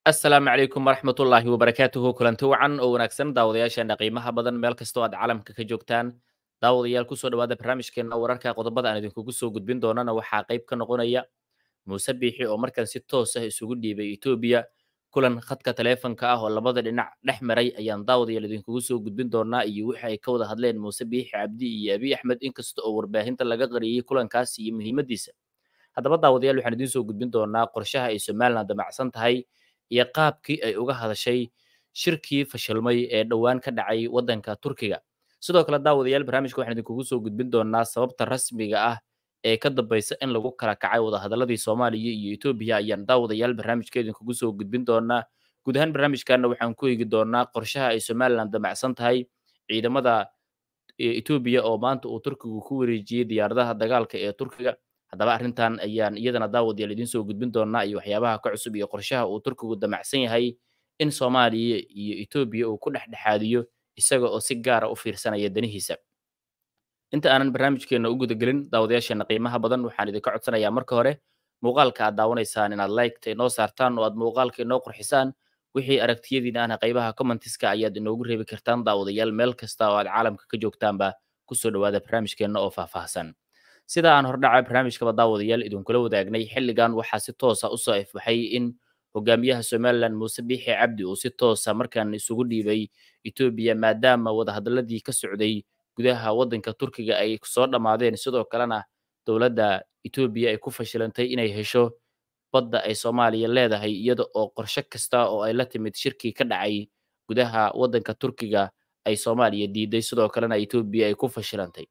assalaamu calaykum waraxmatullaahi wabarakaatuhu kulanti wacan oo wanaagsan daawadayaasheena qiimaha badan meel kastoo aad caalamka ka joogtaan daawadayaal kusoo dhawaada barnaamijkeena wararka qodobada aan idinkugu soo gudbin doonana waxaa qayb ka noqonaya muuse biixi oo markan si toos ah isugu dhiibay etoobiya kulan khadka taleefonka ah oo labada dhinac dhex maray ayaan daawadayaal idinkugu soo gudbin doonaa iyo wixi ay ka wada hadleen muuse biixi cabdi iyo abi axmed inkasta oo warbaahinta laga qariyey kulankaas iyo muhiimaddiisa haddaba daawadayaal waxaan idiin soo gudbin doonaa qorshaha ay somalilan damacsan tahay iyo qaabkii ay uga hadashay shirkii fashilmay ee dhowaan ka dhacay waddanka turkiga sidoo kale daawadayaal barnaamijka waxaan idinkugu soo gudbin doonaa sababta rasmiga ah ee ka dambaysa in lagu kala kacay wadahadaladii soomaaliya iyo etoobiya ayaan daawadayaal barnaamijka idinkugu soo gudbin doonaa guud ahaan barnaamijkanna waxaan ku eegi doonaa qorshaha ay somaliland damacsan tahay ciidamada etoobiya oo maanta uu turkigu ku wareejiyey diyaaradaha dagaalka ee turkiga haddaba arrintan ayaan iyadana daawad daawadyaal idiinsoo gudbin doonaa iyo waxyaabaha ka cusub iyo qorshaha uu turkigu damacsan yahay in soomaaliya iyo etoobiya uu ku dhexdhexaadiyo isaga oo si gaara ah u fiirsanaya danihiisa inta aanan barnaamijkeenna u gudagelin daawadayaasheena qiimaha badan waxaan idinka codsanayaa marka hore muuqaalka aad daawanaysaan inaad laygta inoo saartaan oo aad muuqaalka inoo qurxisaan wixii aragtiyadiina ana qaybaha commentiska ah ayaad inoogu reebi kartaan daawadayaal meel kasta oo aad caalamka ka joogtaanba kusoo dhawaada barnaamijkeenna oo faahfaahsan sida aan hordhaca barnaamijka baddaawadayaal idinkula wadaagnay xilligan waxaa si toosa usoo ifbaxay in hogaamiyaha somalilan muuse biixi cabdi uu si toosa markaan isugu dhiibay etoobiya maadaama wadahadaladii ka socday gudaha waddanka turkiga ay soo dhammaadeen sidoo kalena dowladda etoobiya ay ku fashilantay inay hesho badda ay soomaaliya leedahay iyada oo qorsho kasta oo ay la timid shirkii ka dhacay gudaha waddanka turkiga ay soomaaliya diiday sidoo kalena etoobiya ay ku fashilantay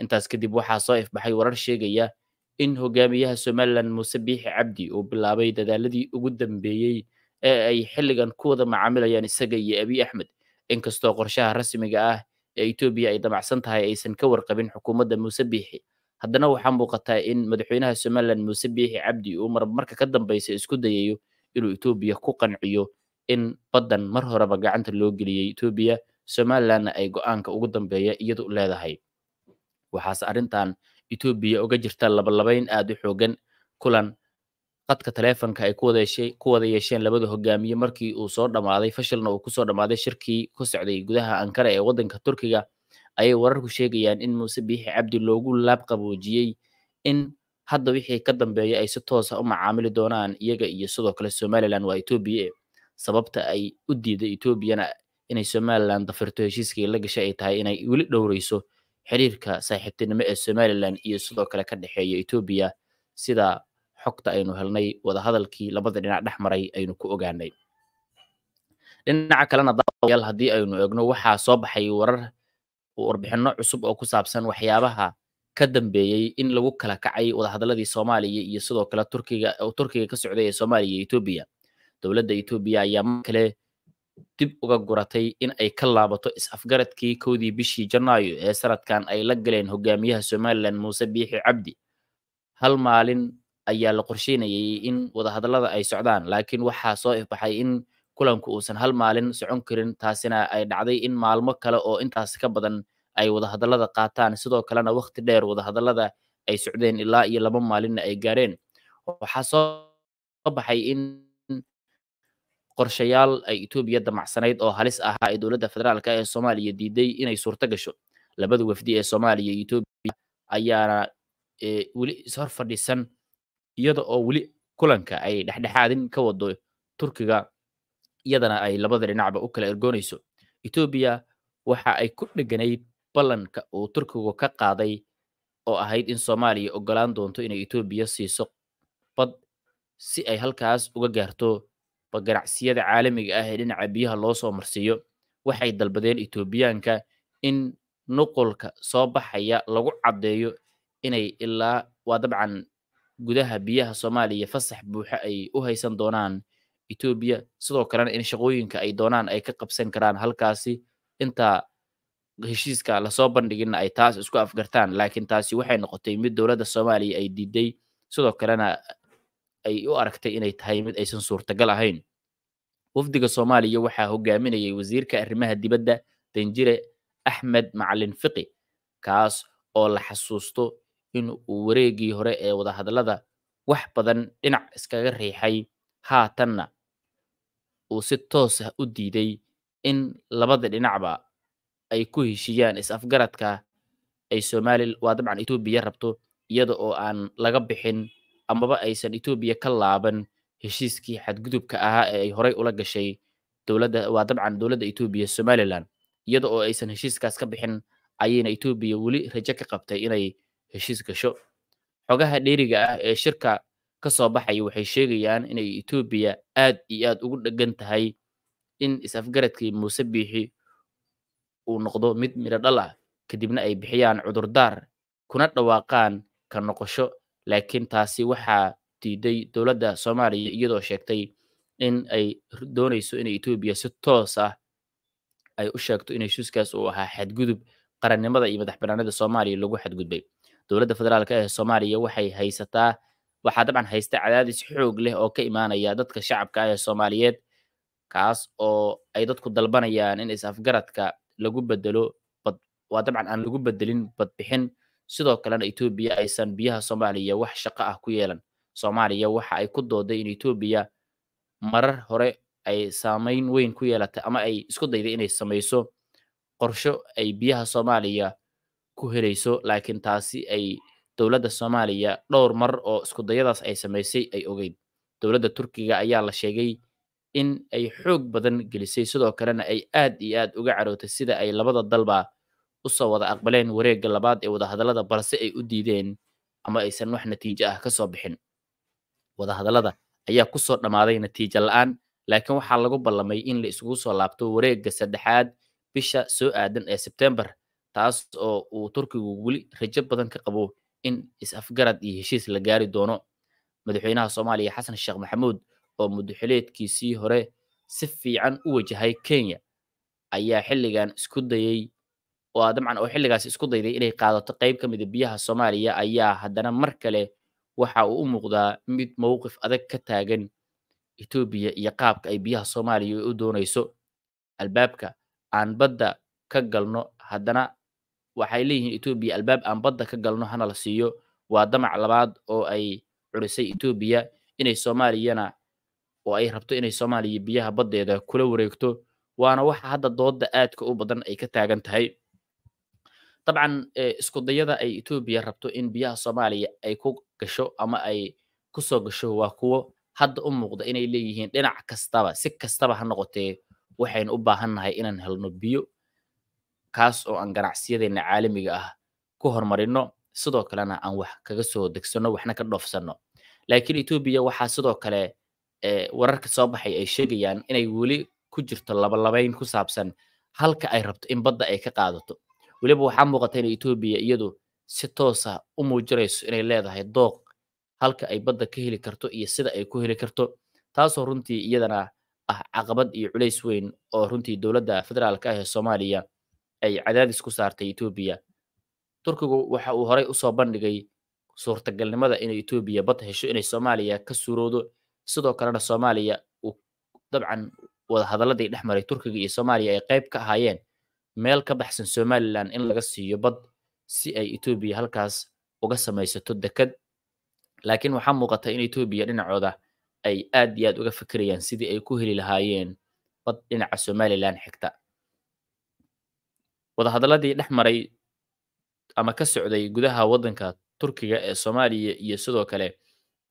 intaas kadib waxaa soo ifbaxay warar sheegaya in hogaamiyaha somalilan muuse biixi cabdi uu bilaabay dadaaladii ugu dambeeyey ee ay xilligan ku wada macaamilayaan isaga iyo abiy axmed inkastoo qorshaha rasmiga ah ee etoobiya ay damacsan tahay aysan ka warqabin xukuumadda muuse biixi haddana waxaa muuqataa in madaxweynaha somalilan muuse biixi cabdi uu marmarka ka dambaysa isku dayayo inuu etoobiya ku qanciyo in baddan mar horeba gacanta loo geliyey etoobiya somalilanna ay go-aanka ugu dambeeya iyadu leedahay waxaase arrintan etoobiya uga jirta labalabayn aad u xoogan kulan qadka taleefonka ay ku wada yeesheen labada hogaamiye markii uu soo dhammaaday fashilna uu kusoo dhammaaday shirkii ku socday gudaha ankara ee waddanka turkiga ayay wararku sheegayaan in muuse biixi cabdi loogu laab qaboojiyey in hadda wixii ka dambeeya ay si toosa ah u macaamili doonaan iyaga iyo sidoo kale somalilan waa etoobiya sababta ay u diiday etoobiyana inay somalilan dafirto heshiiskii la gashay ay tahay inay weli dhowrayso xiriirka saaxiibtinimo ee somalilan iyo sidoo kale ka dhexeeya etoobiya sida xogta aynu helnay wadahadalkii labada dhinac dhex maray aynu ku ogaanay dhinaca kalena daawayaal haddii aynu eegno waxaa soo baxay warar warbixinno cusub oo ku saabsan waxyaabaha ka dambeeyey in lagu kala kacay wadahadaladii soomaaliya iyo sidoo kale turkiga turkiga ka socday ee soomaaliya iyo etoobiya dowladda etoobiya ayaa mar kale dib uga guratay in ay ka laabato is-afgaradkii kowdii bishii janaayo ee sanadkan ay la galeen hogaamiyaha somalilan muuse biixi cabdi hal maalin ayaa la qorsheynayay in wadahadallada ay socdaan laakiin waxaa soo ifbaxay in kulanku uusan hal maalin socon karin taasina ay dhacday in maalmo kale oo intaas ka badan ay wadahadallada qaataan sidoo kalena wakhti dheer wadahadallada ay socdeen ilaa iyo laba maalinna ay gaareen waxaa soo baxay in qorshayaal ay etoobiya damacsanayd oo halis ahaa ee dowladda federaalka ee soomaaliya diiday inay suurto gasho labada wafdi ee soomaaliya iyo etoobiya ayaana eh, weli is-hor fadhiisan iyada oo weli kulanka ay dhexdhexaadin ka wado turkiga iyadana ay labada dhinacba u kala ergoonayso etoobiya waxa ay ku dheganayd ballanka uu turkigu ka qaaday oo ahayd in soomaaliya ogolaan doonto inay etoobiya siiso bad si ay halkaas uga gaarto ganacsiyada caalamiga ah ee dhinaca biyaha loo soo marsiiyo waxay dalbadeen etoobiyaanka in nuqulka soo baxaya lagu caddeeyo inay ilaa waa dabcan gudaha biyaha soomaaliya fasax buuxa ay u haysan doonaan etoobiya sidoo kalena in shaqooyinka ay doonaan ay ka qabsan karaan halkaasi intaa heshiiska lasoo bandhiginna ay taas isku afgartaan laakiin taasi waxay noqotay mid dowladda soomaaliya ay diiday sidoo kalena ay u aragtay inay tahay mid aysan suurtagal ahayn wafdiga soomaaliya waxaa hogaaminayay wasiirka arrimaha dibadda danjire axmed macalin fiqi kaas oo la xasuusto in uu wareegii hore ee wadahadallada wax badan dhinac iskaga riixay haatanna uu si toos ah u diiday in labada dhinacba ay ku heshiiyaan is-afgaradka ay somali waa dabcan etoobiya rabto iyada oo aan laga bixin amaba aysan etoobiya ka laaban heshiiskii xadgudubka ahaa ee ay horey ula gashay dowladda waa dabcan dowladda etoobiya somalilan iyada oo aysan heshiiskaas ka bixin ayayna etoobiya weli rajo ka qabtay inay heshiis gasho xogaha dheeriga ah ee shirka ka soo baxaya waxay sheegayaan inay etoobiya aad iyo aad ugu dhegan tahay in is-afgaradkii muuse biixi uu noqdo mid midho ah kadibna ay bixiyaan cudurdaar kuna dhawaaqaan ka noqosho laakiin taasi waxaa diiday dowladda soomaaliya iyadoo sheegtay in ay doonayso in etoobiya si toos ah ay u sheegto in heshiiskaas uu ahaa xadgudub qarannimada iyo madax banaanida soomaaliya lagu xadgudbay dowladda federaalka ee soomaaliya waxay haysataa waxaa dabcan haysta cadaadis xoog leh oo ka imaanaya dadka shacabka ah ee soomaaliyeed kaas oo ay dadku dalbanayaan in is-afgaradka lagu bedelo waa dabcan aan lagu bedelin badbixin sidoo kalena etoobiya aysan biyaha soomaaliya wax shaqo ah ku yeelan soomaaliya waxa ay ku dooday in etoobiya marar hore ay saamayn weyn ku yeelatay ama ay isku dayday inay samayso qorsho ay biyaha soomaaliya ku helayso laakiin taasi ay dowladda soomaaliya dhowr mar oo iskudayadaas ay samaysay ay ogeyd dowladda turkiga ayaa la sheegay in ay xoog badan gelisay sidoo kalena ay aad iyo aad uga carootay sida ay labada dalba usoo wada aqbaleen wareegga labaad ee wadahadallada balse ay u diideen ama aysan wax natiijo ah ka soo bixin wadahadallada ayaa kusoo dhammaaday natiijo la'aan laakiin waxaa lagu ballamay in la isugu soo laabto wareegga saddexaad bisha soo aadan ee sebtembar taas oo uu turkigu weli rajo badan ka qabo in is-afgarad iyo heshiis la gaari doono madaxweynaha soomaaliya xasan sheekh maxamuud oo muddoxileedkiisii hore si fiican u wajahay kenya ayaa xilligan isku dayey oo dabcan oo xilligaas isku dayday inay qaadato qayb ka mida ah biyaha soomaaliya ayaa haddana mar kale waxa uu u muuqdaa mid mowqif adag ka taagan etoobiya iyo qaabka ay biyaha soomaaliya u doonayso albaabka aan badda ka galno haddana waxay leeyihiin etoobiya albaab aan badda ka galno hana la siiyo waa damac labaad oo ay curisay etoobiya inay soomaaliyana oo ay rabto inay soomaaliya biyaha baddeeda kula wareegto waana waxa hadda dooda aadka u badan ay ka taagan tahay dabcan isku dayada ay etoobiya rabto in biyaha soomaaliya ay ku gasho ama ay kusoo gasho waa kuwo hadda u muuqda inay leeyihiin dhinac kastaba si kastaba ha noqotee waxaynu u baahannahay inaan helno biyo kaas oo aan ganacsiyadeenna caalamiga ah ku hormarino sidoo kalena aan wax kaga soo degsanno waxna ka dhoofsanno laakiin etoobiya waxaa sidoo kale wararka soo baxay ay sheegayaan inay weli ku jirto labalabayn ku saabsan halka ay rabto in badda ay ka qaadato weliba waxaa muuqata in etoobiya iyadu si toosa ah u muujinayso inay leedahay dooq halka ay badda ka heli karto iyo sida ay ku heli karto taasoo runtii iyadana ah caqabad iyo culays weyn oo runtii dowladda federaalka ah ee soomaaliya ay cadaadis ku saartay etoobiya turkigu waxa uu horey usoo bandhigay suurtagalnimada inay etoobiya bad hesho inay soomaaliya ka suurowdo sidoo kalena soomaaliya uu dabcan wadahadaladii dhex maray turkiga iyo soomaaliya ay qayb ka ahaayeen meel ka baxsan somalilan in laga siiyo bad si ay etoobiya halkaas uga samaysato dekad laakiin waxaa muuqata in etoobiya dhinacooda ay aad iyo aad uga fikirayaan sidii ay ku heli lahaayeen bad dhinaca somalilan xigta wadahadaladii dhex maray ama ka socday gudaha waddanka turkiga ee soomaaliya iyo sidoo kale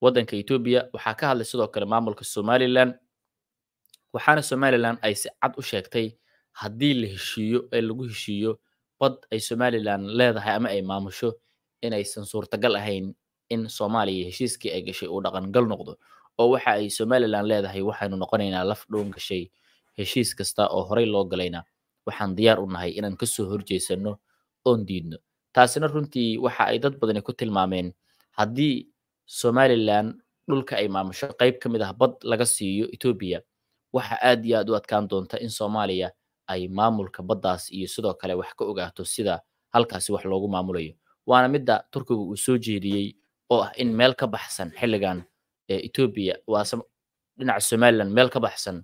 waddanka etoobiya waxaa ka hadlay sidoo kale maamulka somalilan waxaana somalilan ay si cad u sheegtay haddii la heshiiyo ee lagu heshiiyo bad ay somalilan leedahay ama ay maamusho inaysan suurtagal ahayn in soomaaliya heshiiskii ay gashay uu dhaqangal noqdo oo waxa ay somalilan leedahay waxaanu noqonaynaa laf dhoon gashay heshiis kasta oo horey loo galayna waxaan diyaar u nahay inaan kasoo horjeesanno oon diidno taasina runtii waxa ay dad badani ku tilmaameen haddii somalilan dhulka ay maamusho qayb ka mid ah bad laga siiyo etoobiya waxa aad iyo aad u adkaan doonta in soomaaliya ay maamulka baddaas iyo sidoo kale wax ka ogaato sida halkaasi wax loogu maamulayo waana midda turkiga uu soo jeediyey oo ah in meel ka baxsan xilligan etoobiya waase dhinaca somalilan meel ka baxsan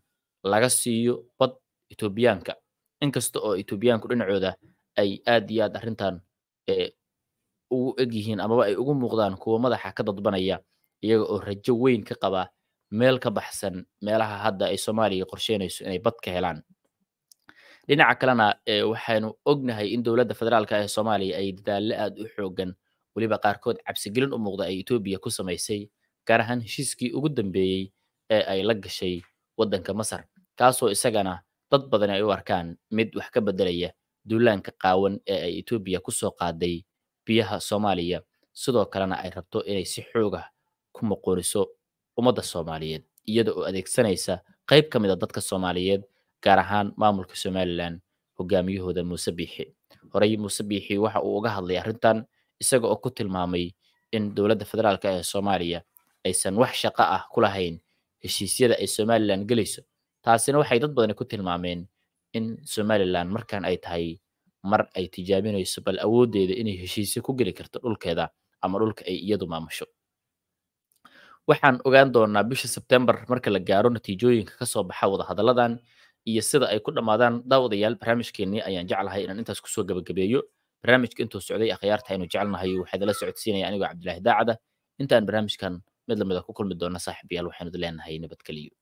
laga siiyo bad etoobiyaanka inkasta oo etoobiyaanku dhinacooda ay aad iyo aad arrintan ugu eg yihiin amaba ay ugu muuqdaan kuwa madaxa ka dadbanaya iyaga oo rajo weyn ka qaba meel ka baxsan meelaha hadda ay soomaaliya qorsheynayso inay bad ka helaan dhinaca kalena eh, waxaanu ognahay in dowladda federaalka ah ee soomaaliya ay dadaallo aad u xoogan weliba qaarkood cabsigelin u muuqda ay etoobiya ku samaysay gaar ahaan heshiiskii ugu dambeeyey ee ay la gashay waddanka masar kaasoo isagana dad badan ay u arkaan mid wax ka bedelaya duulaanka qaawan ee ay etoobiya kusoo qaaday biyaha soomaaliya sidoo kalena ay rabto inay si xoogah ku muquuriso ummadda soomaaliyeed iyada oo adeegsanaysa qayb ka mid a ah dadka soomaaliyeed gaar ahaan maamulka somalilan hogaamiyahooda muuse biixi horey muuse biixi waxa uu uga hadlay arrintan isaga oo ku tilmaamay in dowladda federaalk ee soomaaliya aysan wax shaqo ah ku lahayn heshiisyada ay somalilan gelayso taasina waxay dad badani ku tilmaameen in somalilan markan ay tahay mar ay tijaabinayso bal awooddeeda inay heshiisyo ku geli karto dhulkeeda ama dhulka ay iyadu maamusho waxaan ogaan doonaa bisha sebtembar marka la gaaro natiijooyinka kasoo baxa wadahadalladan iyo sida ay ku dhammaadaan daawadayaal barnaamijkeennii ayaan jeclahay inaan intaas kusoo gebagabeeyo barnaamijka intuu socday akhyaarta aynu jecelnahay waxaa idala socodsiinaya anigoo cabdilaahi daacada intaan barnaamijkan mid lamida ku kulmi doona saaxiibayaal waxaynu leenahay nabadgeliyo